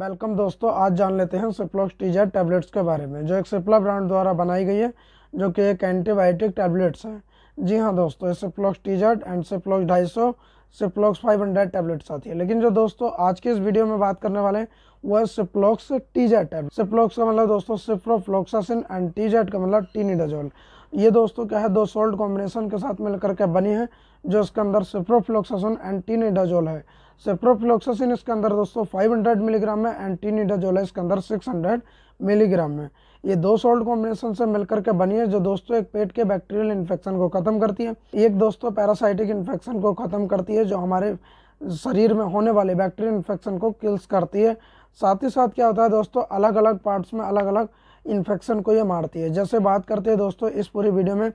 welcome दोस्तों आज जान लेते हैं सिप्लॉक्स टीजर टैबलेट्स के बारे में जो एक सिप्ला ब्रांड द्वारा बनाई गई है जो कि एक एंटीबायोटिक टैबलेट्स हैं जी हाँ दोस्तों सिप्लॉक्स टीजर्ट एंड सिप्लॉक्स ढाई सौ सिप्लॉक्स फाइव हंड्रेड टैबलेट्स आती है लेकिन जो दोस्तों आज की इस वीडियो में बात करने वाले हैं वह सिप्लॉक्स जेट है सिप्लॉक्स का मतलब दोस्तों सिप्रोफ्लॉक्सासिन एंड टी जेट का मतलब टीनिडाजोल ये दोस्तों क्या है दो सोल्ट कॉम्बिनेशन के साथ मिलकर के बनी है जो इसके अंदर सिप्रोफ्लॉक्सासिन एंड टीनिडाजोल है सिप्रोफ्लॉक्सासिन इसके अंदर दोस्तों 500 मिलीग्राम है एंड टीनिडाजोल है इसके अंदर 600 मिलीग्राम है ये दो सोल्ट कॉम्बिनेशन से मिलकर के बनी है जो दोस्तों एक पेट के बैक्टीरियल इन्फेक्शन को ख़त्म करती है एक दोस्तों पैरासाइटिक इन्फेक्शन को ख़त्म करती है जो हमारे शरीर में होने वाले बैक्टीरियल इन्फेक्शन को किल्स करती है साथ ही साथ क्या होता है दोस्तों अलग अलग पार्ट्स में अलग अलग इन्फेक्शन को ये मारती है जैसे बात करते हैं दोस्तों इस पूरी वीडियो में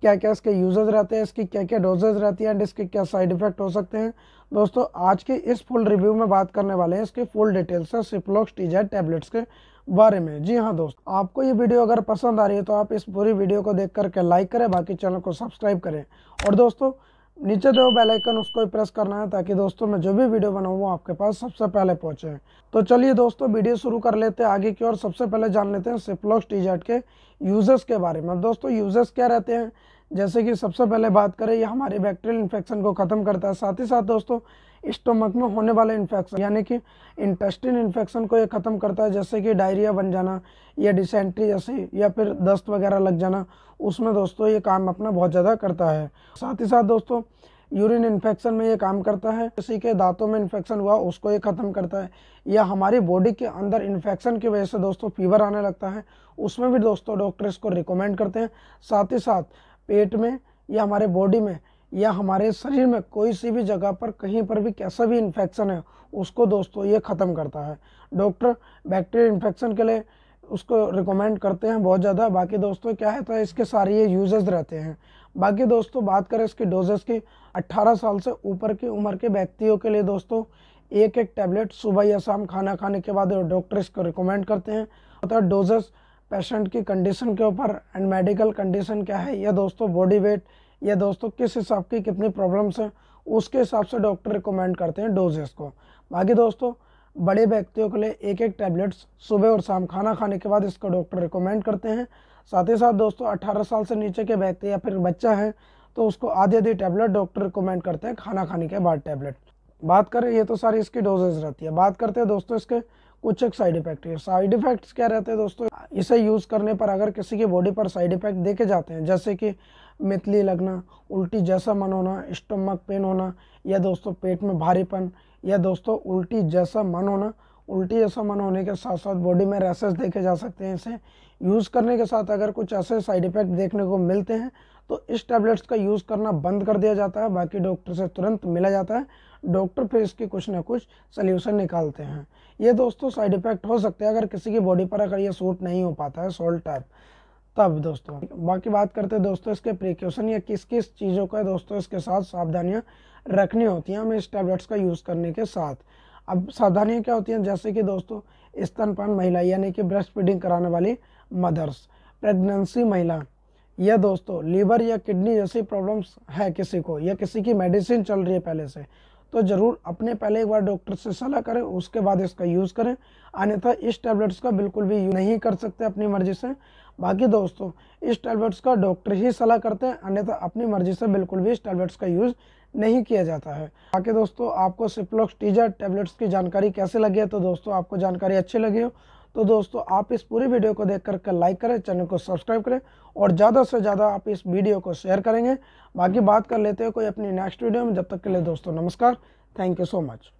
क्या क्या इसके यूजेज रहते हैं इसकी क्या क्या डोजेज रहती है एंड इसके क्या साइड इफेक्ट हो सकते हैं दोस्तों आज के इस फुल रिव्यू में बात करने वाले हैं इसकी फुल डिटेल्स से सिप्लोक्स टीजेड टैबलेट्स के बारे में जी हाँ दोस्त आपको ये वीडियो अगर पसंद आ रही है तो आप इस पूरी वीडियो को देख करके लाइक करें बाकी चैनल को सब्सक्राइब करें और दोस्तों नीचे दो बेल आइकन उसको प्रेस करना है ताकि दोस्तों मैं जो भी वीडियो बनाऊँ वो आपके पास सबसे पहले पहुँचे तो चलिए दोस्तों वीडियो शुरू कर लेते हैं आगे की ओर सबसे पहले जान लेते हैं सिप्लॉक्स टी के यूज़र्स के बारे में दोस्तों यूज़र्स क्या रहते हैं जैसे कि सबसे पहले बात करें ये हमारे बैक्टीरियल इन्फेक्शन को ख़त्म करता है साथ ही साथ दोस्तों स्टोमक में होने वाले इन्फेक्शन यानी कि इंटेस्टिन इन्फेक्शन को ये ख़त्म करता है जैसे कि डायरिया बन जाना या डिसेंट्री जैसे या फिर दस्त वगैरह लग जाना उसमें दोस्तों ये काम अपना बहुत ज़्यादा करता है साथ ही साथ दोस्तों यूरिन इन्फेक्शन में ये काम करता है किसी के दांतों में इन्फेक्शन हुआ उसको ये ख़त्म करता है या हमारी बॉडी के अंदर इन्फेक्शन की वजह से दोस्तों फीवर आने लगता है उसमें भी दोस्तों डॉक्टर इसको रिकमेंड करते हैं साथ ही साथ पेट में या हमारे बॉडी में या हमारे शरीर में कोई सी भी जगह पर कहीं पर भी कैसा भी इन्फेक्शन है उसको दोस्तों ये ख़त्म करता है डॉक्टर बैक्टीरिया इन्फेक्शन के लिए उसको रिकमेंड करते हैं बहुत ज़्यादा बाकी दोस्तों क्या है तो इसके सारे ये यूज़र्स रहते हैं बाकी दोस्तों बात करें इसके डोजेस की 18 साल से ऊपर की उम्र के व्यक्तियों के लिए दोस्तों एक एक टैबलेट सुबह या शाम खाना खाने के बाद डॉक्टर इसको रिकमेंड करते हैं अतः डोजेस पेशेंट की कंडीशन के ऊपर एंड मेडिकल कंडीशन क्या है या दोस्तों बॉडी वेट या दोस्तों किस हिसाब की कितनी प्रॉब्लम्स हैं उसके हिसाब से डॉक्टर रिकमेंड करते हैं डोजेस को बाकी दोस्तों बड़े व्यक्तियों के लिए एक एक टैबलेट्स सुबह और शाम खाना खाने के बाद इसको डॉक्टर रिकमेंड करते हैं साथ ही साथ दोस्तों 18 साल से नीचे के व्यक्ति या फिर बच्चा है तो उसको आधी आधी टैबलेट डॉक्टर रिकमेंड करते हैं खाना खाने के बाद टैबलेट बात करें ये तो सारी इसकी डोजेज रहती है बात करते हैं दोस्तों इसके कुछ एक साइड इफेक्ट है साइड इफेक्ट्स क्या रहते हैं दोस्तों इसे यूज़ करने पर अगर किसी की बॉडी पर साइड इफेक्ट देखे जाते हैं जैसे कि मितली लगना उल्टी जैसा मन होना स्टमक पेन होना या दोस्तों पेट में भारीपन या दोस्तों उल्टी जैसा मन होना उल्टी असमन होने के साथ साथ बॉडी में रैसेस देखे जा सकते हैं इसे यूज़ करने के साथ अगर कुछ ऐसे साइड इफ़ेक्ट देखने को मिलते हैं तो इस टैबलेट्स का यूज़ करना बंद कर दिया जाता है बाकी डॉक्टर से तुरंत मिला जाता है डॉक्टर फिर इसकी कुछ ना कुछ सल्यूशन निकालते हैं ये दोस्तों साइड इफ़ेक्ट हो सकते हैं अगर किसी की बॉडी पर अगर ये सूट नहीं हो पाता है सोल्ट टाइप तब दोस्तों बाकी बात करते हैं दोस्तों इसके प्रिकॉशन या किस किस चीज़ों का दोस्तों इसके साथ सावधानियाँ रखनी होती हैं हमें इस टैबलेट्स का यूज़ करने के साथ अब सावधानियाँ क्या होती हैं जैसे कि दोस्तों स्तनपान महिला यानी कि ब्रेस्ट फीडिंग कराने वाली मदर्स प्रेगनेंसी महिला या दोस्तों लीवर या किडनी जैसी प्रॉब्लम्स है किसी को या किसी की मेडिसिन चल रही है पहले से तो ज़रूर अपने पहले एक बार डॉक्टर से सलाह करें उसके बाद इसका यूज़ करें अन्यथा इस टैबलेट्स का बिल्कुल भी यूज़ नहीं कर सकते अपनी मर्ज़ी से बाकी दोस्तों इस टैबलेट्स का डॉक्टर ही सलाह करते हैं अन्यथा अपनी मर्ज़ी से बिल्कुल भी इस टैबलेट्स का यूज़ नहीं किया जाता है बाकी दोस्तों आपको सिप्लॉक्स टीजर टैबलेट्स की जानकारी कैसे लगी है तो दोस्तों आपको जानकारी अच्छी लगी हो तो दोस्तों आप इस पूरी वीडियो को देख करके लाइक करें चैनल को सब्सक्राइब करें और ज़्यादा से ज़्यादा आप इस वीडियो को शेयर करेंगे बाकी बात कर लेते हैं कोई अपनी नेक्स्ट वीडियो में जब तक के लिए दोस्तों नमस्कार थैंक यू सो मच